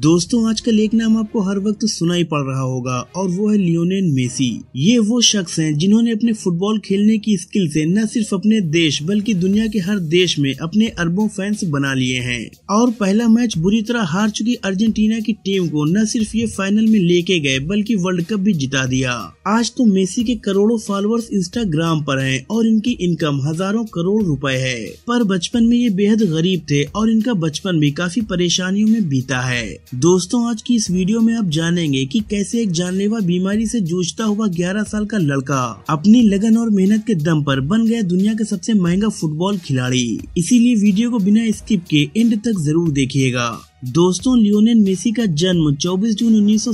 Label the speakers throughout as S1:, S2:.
S1: दोस्तों आज का एक नाम आपको हर वक्त सुना ही पड़ रहा होगा और वो है लियोनेल मेसी ये वो शख्स हैं जिन्होंने अपने फुटबॉल खेलने की स्किल से न सिर्फ अपने देश बल्कि दुनिया के हर देश में अपने अरबों फैंस बना लिए हैं और पहला मैच बुरी तरह हार चुकी अर्जेंटीना की टीम को न सिर्फ ये फाइनल में लेके गए बल्कि वर्ल्ड कप भी जिता दिया आज तो मेसी के करोड़ों फॉलोअर्स इंस्टाग्राम पर है और इनकी इनकम हजारों करोड़ रूपए है पर बचपन में ये बेहद गरीब थे और इनका बचपन भी काफी परेशानियों में बीता है दोस्तों आज की इस वीडियो में आप जानेंगे कि कैसे एक जानलेवा बीमारी से जूझता हुआ 11 साल का लड़का अपनी लगन और मेहनत के दम पर बन गया दुनिया का सबसे महंगा फुटबॉल खिलाड़ी इसीलिए वीडियो को बिना स्किप के एंड तक जरूर देखिएगा दोस्तों लियोनेल मेसी का जन्म 24 जून उन्नीस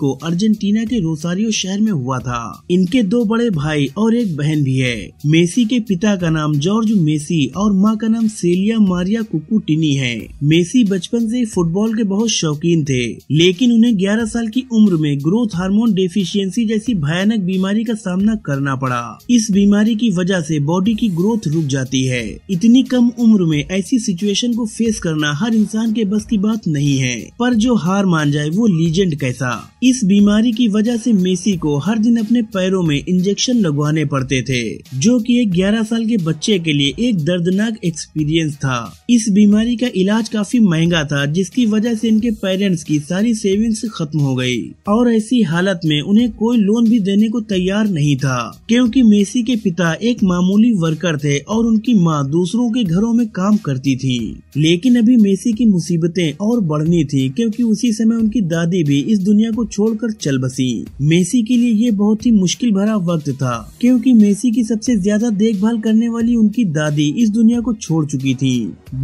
S1: को अर्जेंटीना के रोसारियो शहर में हुआ था इनके दो बड़े भाई और एक बहन भी है मेसी के पिता का नाम जॉर्ज मेसी और माँ का नाम सेलिया मारिया कुकुटिनी है मेसी बचपन से फुटबॉल के बहुत शौकीन थे लेकिन उन्हें 11 साल की उम्र में ग्रोथ हार्मोन डेफिशियंसी जैसी भयानक बीमारी का सामना करना पड़ा इस बीमारी की वजह ऐसी बॉडी की ग्रोथ रुक जाती है इतनी कम उम्र में ऐसी सिचुएशन को फेस करना हर इंसान के बस की की बात नहीं है पर जो हार मान जाए वो लीजेंड कैसा इस बीमारी की वजह से मेसी को हर दिन अपने पैरों में इंजेक्शन लगवाने पड़ते थे जो कि एक 11 साल के बच्चे के लिए एक दर्दनाक एक्सपीरियंस था इस बीमारी का इलाज काफी महंगा था जिसकी वजह से इनके पेरेंट्स की सारी सेविंग्स खत्म हो गयी और ऐसी हालत में उन्हें कोई लोन भी देने को तैयार नहीं था क्योंकि मेसी के पिता एक मामूली वर्कर थे और उनकी माँ दूसरों के घरों में काम करती थी लेकिन अभी मेसी की मुसीबतें मुसीबतें और बढ़नी थी क्योंकि उसी समय उनकी दादी भी इस दुनिया को छोड़कर चल बसी मेसी के लिए ये बहुत ही मुश्किल भरा वक्त था क्योंकि मेसी की सबसे ज्यादा देखभाल करने वाली उनकी दादी इस दुनिया को छोड़ चुकी थी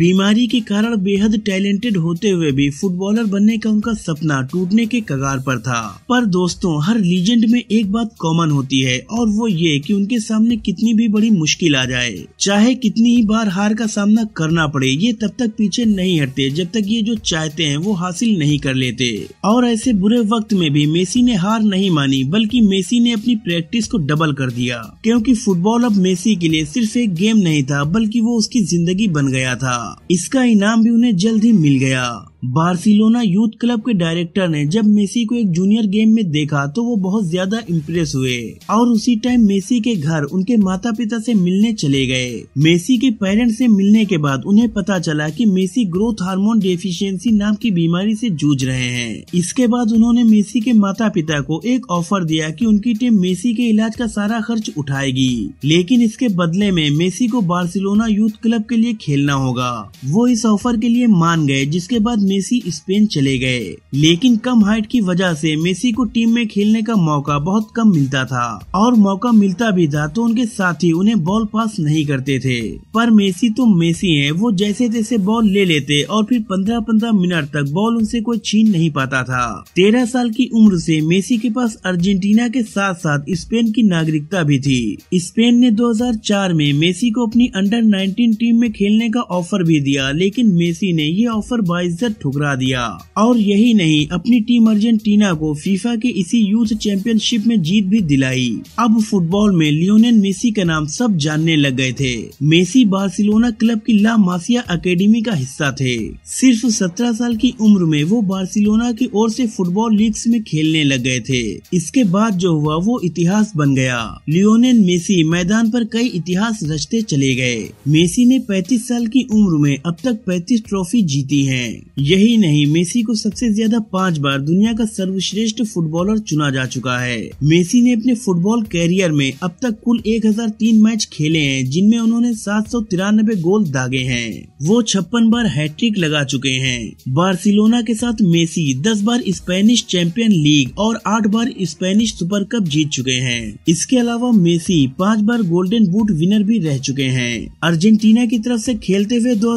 S1: बीमारी के कारण बेहद टैलेंटेड होते हुए भी फुटबॉलर बनने का उनका सपना टूटने के कगार पर था पर दोस्तों हर लीजेंड में एक बात कॉमन होती है और वो ये कि उनके सामने कितनी भी बड़ी मुश्किल आ जाए चाहे कितनी ही बार हार का सामना करना पड़े ये तब तक पीछे नहीं हटते जब तक ये जो चाहते हैं वो हासिल नहीं कर लेते और ऐसे बुरे वक्त में भी मेसी ने हार नहीं मानी बल्कि मेसी ने अपनी प्रैक्टिस को डबल कर दिया क्योंकि फुटबॉल अब मेसी के लिए सिर्फ एक गेम नहीं था बल्कि वो उसकी जिंदगी बन गया था इसका इनाम भी उन्हें जल्द ही मिल गया बार्सिलोना यूथ क्लब के डायरेक्टर ने जब मेसी को एक जूनियर गेम में देखा तो वो बहुत ज्यादा इम्प्रेस हुए और उसी टाइम मेसी के घर उनके माता पिता से मिलने चले गए मेसी के पेरेंट्स से मिलने के बाद उन्हें पता चला कि मेसी ग्रोथ हार्मोन डेफिशिएंसी नाम की बीमारी से जूझ रहे हैं इसके बाद उन्होंने मेसी के माता पिता को एक ऑफर दिया की उनकी टीम मेसी के इलाज का सारा खर्च उठाएगी लेकिन इसके बदले में मेसी को बार्सिलोना यूथ क्लब के लिए खेलना होगा वो इस ऑफर के लिए मान गए जिसके बाद मेसी स्पेन चले गए लेकिन कम हाइट की वजह से मेसी को टीम में खेलने का मौका बहुत कम मिलता था और मौका मिलता भी था तो उनके साथी उन्हें बॉल पास नहीं करते थे पर मेसी तो मेसी है वो जैसे तैसे बॉल ले लेते और फिर पंद्रह पंद्रह मिनट तक बॉल उनसे कोई छीन नहीं पाता था तेरह साल की उम्र से मेसी के पास अर्जेंटीना के साथ साथ स्पेन की नागरिकता भी थी स्पेन ने 2004 में मेसी को अपनी अंडर 19 टीम में खेलने का ऑफर भी दिया लेकिन मेसी ने ये ऑफर बाइज्जत ठुकरा दिया और यही नहीं अपनी टीम अर्जेंटीना को फीफा के इसी यूथ चैंपियनशिप में जीत भी दिलाई अब फुटबॉल में लियोनेल मेसी का नाम सब जानने लग गए थे मेसी बार्सिलोना क्लब की ला मासिया अकेडमी का हिस्सा थे सिर्फ सत्रह साल की उम्र में वो बार्सिलोना की ओर से फुटबॉल लीग में खेलने लग गए थे इसके बाद जो हुआ वो इतिहास बन गया लियोनेल मेसी मैदान पर कई इतिहास रचते चले गए मेसी ने 35 साल की उम्र में अब तक 35 ट्रॉफी जीती हैं। यही नहीं मेसी को सबसे ज्यादा पाँच बार दुनिया का सर्वश्रेष्ठ फुटबॉलर चुना जा चुका है मेसी ने अपने फुटबॉल कैरियर में अब तक कुल 1003 मैच खेले हैं जिनमें उन्होंने सात सौ तिरानबे गोल दागे हैं वो छप्पन बार हैट्रिक लगा चुके हैं बार्सिलोना के साथ मेसी दस बार स्पेनिश चैंपियन लीग और आठ बार स्पेनिश सुपर कप जीत चुके हैं इसके अलावा मेसी पाँच बार गोल्डन बूट विनर भी रह चुके हैं अर्जेंटीना की तरफ ऐसी खेलते हुए दो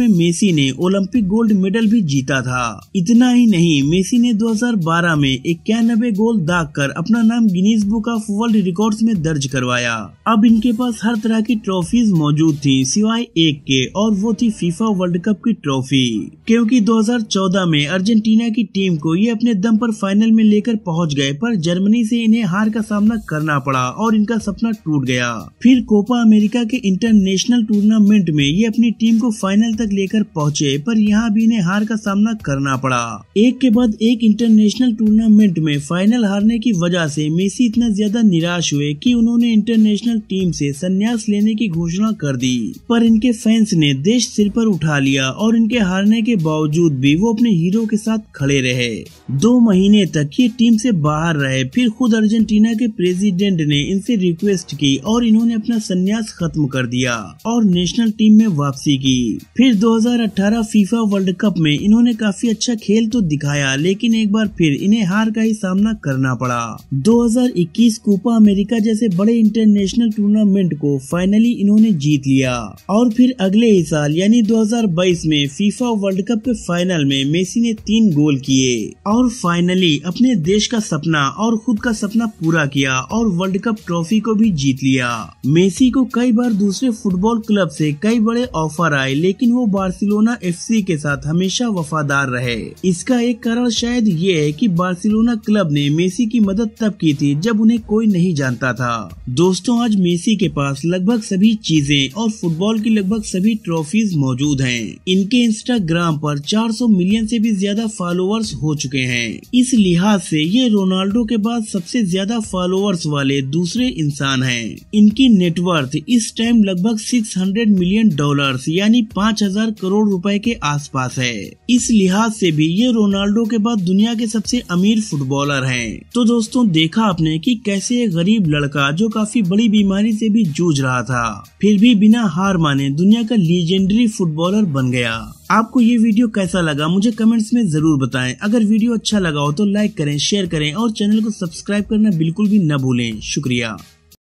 S1: में मेसी ने ओलंपिक गोल्ड मेडल टाइटल भी जीता था इतना ही नहीं मेसी ने 2012 में इक्यानबे गोल दाग कर अपना नाम Guinness book of world records में दर्ज करवाया अब इनके पास हर तरह की ट्रॉफीज मौजूद थी सिवाय एक के और वो थी फीफा वर्ल्ड कप की ट्रॉफी क्योंकि 2014 में अर्जेंटीना की टीम को ये अपने दम पर फाइनल में लेकर पहुंच गए पर जर्मनी से इन्हें हार का सामना करना पड़ा और इनका सपना टूट गया फिर कोपा अमेरिका के इंटरनेशनल टूर्नामेंट में ये अपनी टीम को फाइनल तक लेकर पहुंचे पर यहाँ भी इन्हें हार का सामना करना पड़ा एक के बाद एक इंटरनेशनल टूर्नामेंट में फाइनल हारने की वजह से मेसी इतना ज्यादा निराश हुए कि उन्होंने इंटरनेशनल टीम से संन्यास लेने की घोषणा कर दी पर इनके फैंस ने देश सिर पर उठा लिया और इनके हारने के बावजूद भी वो अपने हीरो के साथ खड़े रहे दो महीने तक ये टीम से बाहर रहे फिर खुद अर्जेंटीना के प्रेसिडेंट ने इनसे रिक्वेस्ट की और इन्होंने अपना संन्यास खत्म कर दिया और नेशनल टीम में वापसी की फिर 2018 फीफा वर्ल्ड कप में इन्होंने काफी अच्छा खेल तो दिखाया लेकिन एक बार फिर इन्हें हार का ही सामना करना पड़ा 2021 कोपा अमेरिका जैसे बड़े इंटरनेशनल टूर्नामेंट को फाइनली इन्होंने जीत लिया और फिर अगले ही साल यानी 2022 में फीफा वर्ल्ड कप के फाइनल में मेसी ने तीन गोल किए और फाइनली अपने देश का सपना और खुद का सपना पूरा किया और वर्ल्ड कप ट्रॉफी को भी जीत लिया मेसी को कई बार दूसरे फुटबॉल क्लब ऐसी कई बड़े ऑफर आए लेकिन वो बार्सिलोना एफ के साथ हमें हमेशा वफादार रहे इसका एक कारण शायद ये है कि बार्सिलोना क्लब ने मेसी की मदद तब की थी जब उन्हें कोई नहीं जानता था दोस्तों आज मेसी के पास लगभग सभी चीजें और फुटबॉल की लगभग सभी ट्रॉफीज मौजूद है इनके इंस्टाग्राम पर 400 मिलियन से भी ज्यादा फॉलोअर्स हो चुके हैं इस लिहाज से ये रोनाल्डो के बाद सबसे ज्यादा फॉलोअर्स वाले दूसरे इंसान है इनकी नेटवर्थ इस टाइम लगभग 600 मिलियन डॉलर्स यानी 5000 करोड़ रुपए के आसपास है है इस लिहाज से भी ये रोनाल्डो के बाद दुनिया के सबसे अमीर फुटबॉलर हैं। तो दोस्तों देखा आपने कि कैसे एक गरीब लड़का जो काफी बड़ी बीमारी से भी जूझ रहा था फिर भी बिना हार माने दुनिया का लीजेंडरी फुटबॉलर बन गया आपको ये वीडियो कैसा लगा मुझे कमेंट्स में जरूर बताएं अगर वीडियो अच्छा लगा हो तो लाइक करें शेयर करें और चैनल को सब्सक्राइब करना बिल्कुल भी न भूलें शुक्रिया